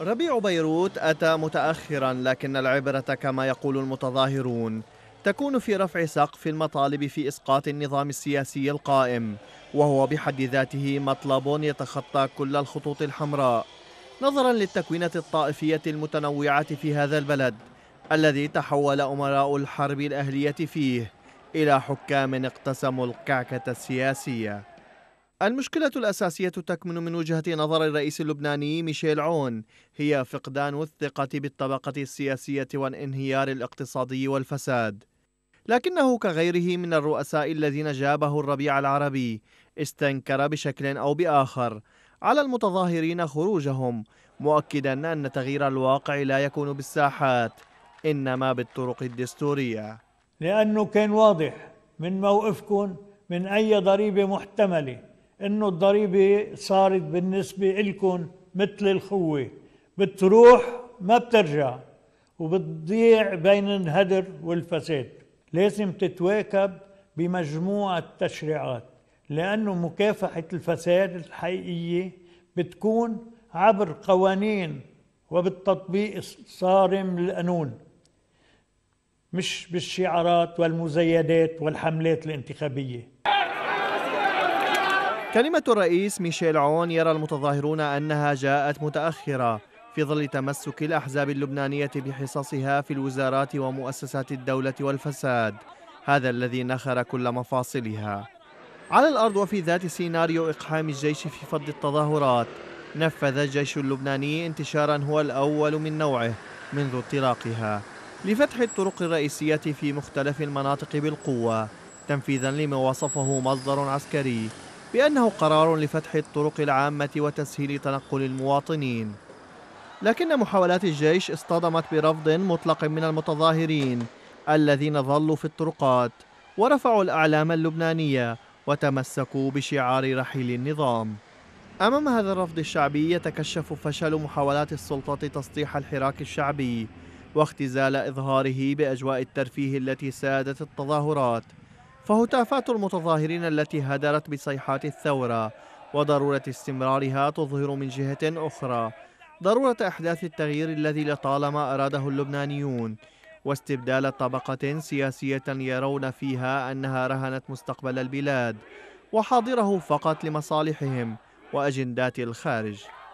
ربيع بيروت أتى متأخرا لكن العبرة كما يقول المتظاهرون تكون في رفع سقف المطالب في إسقاط النظام السياسي القائم وهو بحد ذاته مطلب يتخطى كل الخطوط الحمراء نظرا للتكوينة الطائفية المتنوعة في هذا البلد الذي تحول أمراء الحرب الأهلية فيه إلى حكام اقتسموا الكعكة السياسية المشكلة الأساسية تكمن من وجهة نظر الرئيس اللبناني ميشيل عون هي فقدان الثقة بالطبقة السياسية والانهيار الاقتصادي والفساد. لكنه كغيره من الرؤساء الذين جابه الربيع العربي استنكر بشكل أو بآخر على المتظاهرين خروجهم مؤكدا أن تغيير الواقع لا يكون بالساحات إنما بالطرق الدستورية لأنه كان واضح من موقفكم من أي ضريبة محتملة انه الضريبه صارت بالنسبه لكم مثل الخوه بتروح ما بترجع وبتضيع بين الهدر والفساد لازم تتواكب بمجموعه تشريعات لانه مكافحه الفساد الحقيقيه بتكون عبر قوانين وبالتطبيق الصارم للقانون مش بالشعارات والمزيدات والحملات الانتخابيه كلمة الرئيس ميشيل عون يرى المتظاهرون أنها جاءت متأخرة في ظل تمسك الأحزاب اللبنانية بحصصها في الوزارات ومؤسسات الدولة والفساد هذا الذي نخر كل مفاصلها على الأرض وفي ذات سيناريو إقحام الجيش في فض التظاهرات نفذ الجيش اللبناني انتشارا هو الأول من نوعه منذ اطلاقها لفتح الطرق الرئيسية في مختلف المناطق بالقوة تنفيذا لما وصفه مصدر عسكري بأنه قرار لفتح الطرق العامة وتسهيل تنقل المواطنين لكن محاولات الجيش اصطدمت برفض مطلق من المتظاهرين الذين ظلوا في الطرقات ورفعوا الأعلام اللبنانية وتمسكوا بشعار رحيل النظام أمام هذا الرفض الشعبي يتكشف فشل محاولات السلطات تسطيح الحراك الشعبي واختزال إظهاره بأجواء الترفيه التي سادت التظاهرات فهتافات المتظاهرين التي هدرت بصيحات الثورة وضرورة استمرارها تظهر من جهة أخرى ضرورة إحداث التغيير الذي لطالما أراده اللبنانيون واستبدال طبقة سياسية يرون فيها أنها رهنت مستقبل البلاد وحاضره فقط لمصالحهم وأجندات الخارج